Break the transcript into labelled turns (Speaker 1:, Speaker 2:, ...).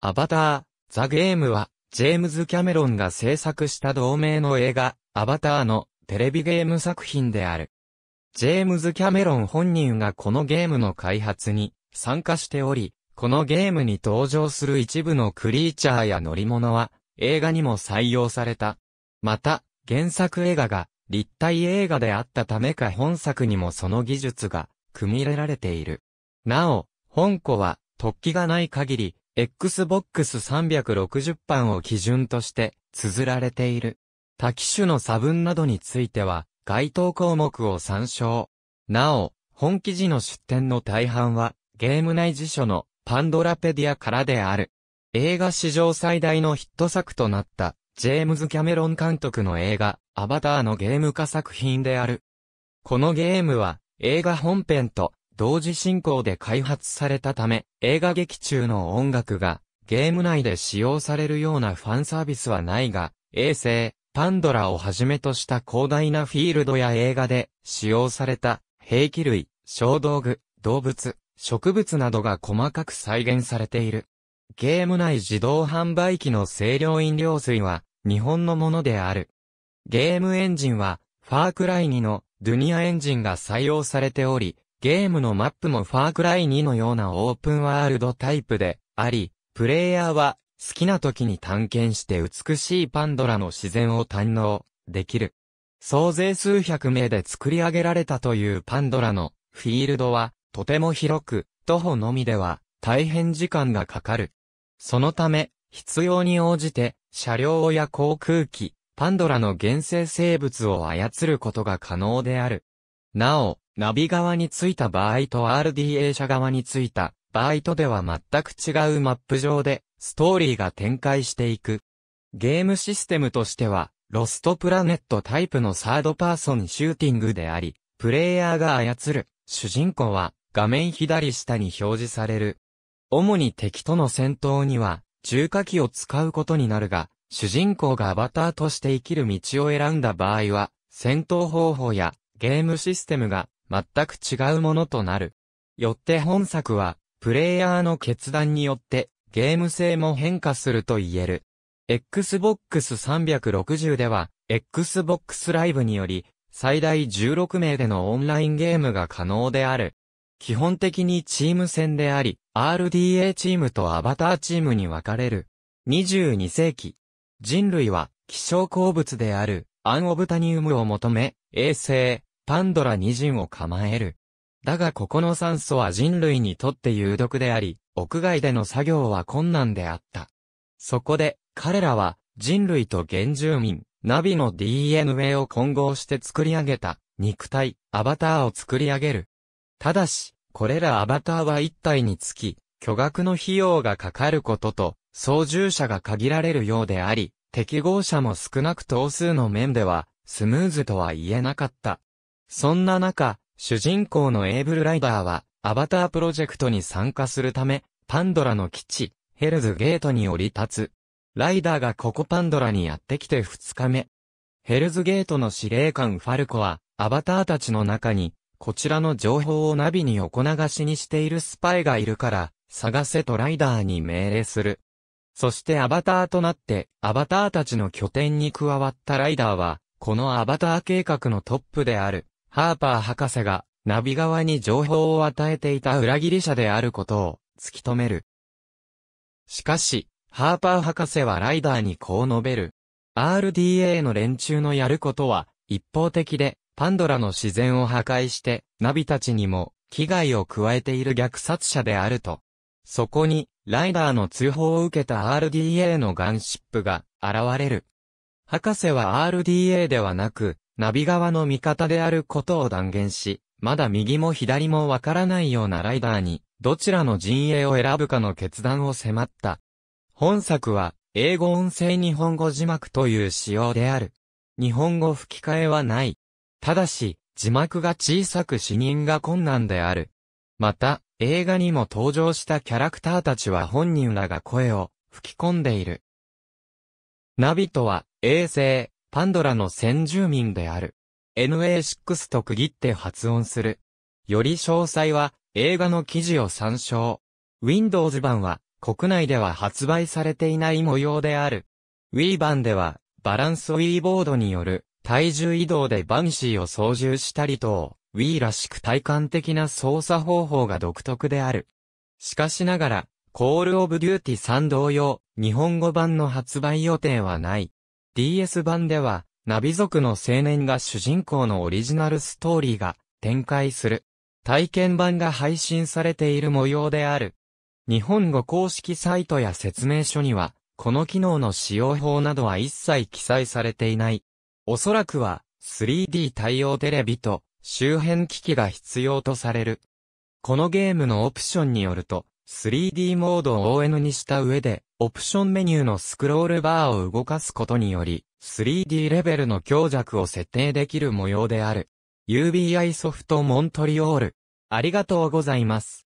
Speaker 1: アバター、ザ・ゲームは、ジェームズ・キャメロンが制作した同名の映画、アバターのテレビゲーム作品である。ジェームズ・キャメロン本人がこのゲームの開発に参加しており、このゲームに登場する一部のクリーチャーや乗り物は映画にも採用された。また、原作映画が立体映画であったためか本作にもその技術が組み入れられている。なお、本庫は突起がない限り Xbox 360版を基準として綴られている。多機種の差分などについては、該当項目を参照。なお、本記事の出典の大半は、ゲーム内辞書のパンドラペディアからである。映画史上最大のヒット作となった、ジェームズ・キャメロン監督の映画、アバターのゲーム化作品である。このゲームは、映画本編と同時進行で開発されたため、映画劇中の音楽がゲーム内で使用されるようなファンサービスはないが、衛星、パンドラをはじめとした広大なフィールドや映画で使用された兵器類、小道具、動物、植物などが細かく再現されている。ゲーム内自動販売機の清涼飲料水は日本のものである。ゲームエンジンはファークライ2のドゥニアエンジンが採用されており、ゲームのマップもファークライ2のようなオープンワールドタイプであり、プレイヤーは好きな時に探検して美しいパンドラの自然を堪能できる。総勢数百名で作り上げられたというパンドラのフィールドはとても広く、徒歩のみでは大変時間がかかる。そのため、必要に応じて車両や航空機、パンドラの原生生物を操ることが可能である。なお、ナビ側についた場合と RDA 社側についた場合とでは全く違うマップ上でストーリーが展開していく。ゲームシステムとしては、ロストプラネットタイプのサードパーソンシューティングであり、プレイヤーが操る主人公は画面左下に表示される。主に敵との戦闘には重火器を使うことになるが、主人公がアバターとして生きる道を選んだ場合は、戦闘方法やゲームシステムが全く違うものとなる。よって本作は、プレイヤーの決断によって、ゲーム性も変化すると言える。Xbox 360では、Xbox Live により、最大16名でのオンラインゲームが可能である。基本的にチーム戦であり、RDA チームとアバターチームに分かれる。22世紀。人類は、希少鉱物である、アンオブタニウムを求め、衛星、パンドラに陣を構える。だがここの酸素は人類にとって有毒であり、屋外での作業は困難であった。そこで、彼らは、人類と原住民、ナビの DNA を混合して作り上げた、肉体、アバターを作り上げる。ただし、これらアバターは一体につき、巨額の費用がかかることと、操縦者が限られるようであり、適合者も少なく等数の面では、スムーズとは言えなかった。そんな中、主人公のエーブルライダーは、アバタープロジェクトに参加するため、パンドラの基地、ヘルズゲートに降り立つ。ライダーがここパンドラにやってきて二日目。ヘルズゲートの司令官ファルコは、アバターたちの中に、こちらの情報をナビに横流しにしているスパイがいるから、探せとライダーに命令する。そしてアバターとなって、アバターたちの拠点に加わったライダーは、このアバター計画のトップである、ハーパー博士が、ナビ側に情報を与えていた裏切り者であることを突き止める。しかし、ハーパー博士はライダーにこう述べる。RDA の連中のやることは、一方的で、パンドラの自然を破壊して、ナビたちにも、危害を加えている虐殺者であると。そこに、ライダーの通報を受けた RDA のガンシップが、現れる。博士は RDA ではなく、ナビ側の味方であることを断言し、まだ右も左もわからないようなライダーに、どちらの陣営を選ぶかの決断を迫った。本作は、英語音声日本語字幕という仕様である。日本語吹き替えはない。ただし、字幕が小さく視認が困難である。また、映画にも登場したキャラクターたちは本人らが声を吹き込んでいる。ナビとは、衛星、パンドラの先住民である。NA6 と区切って発音する。より詳細は映画の記事を参照。Windows 版は国内では発売されていない模様である。Wii 版ではバランス Wii ボードによる体重移動でバンシーを操縦したりと、Wii らしく体感的な操作方法が独特である。しかしながら、コールオブデューティ3同様、日本語版の発売予定はない。DS 版では、ナビ族の青年が主人公のオリジナルストーリーが展開する。体験版が配信されている模様である。日本語公式サイトや説明書には、この機能の使用法などは一切記載されていない。おそらくは、3D 対応テレビと周辺機器が必要とされる。このゲームのオプションによると、3D モードを ON にした上で、オプションメニューのスクロールバーを動かすことにより、3D レベルの強弱を設定できる模様である。UBI ソフトモントリオール。ありがとうございます。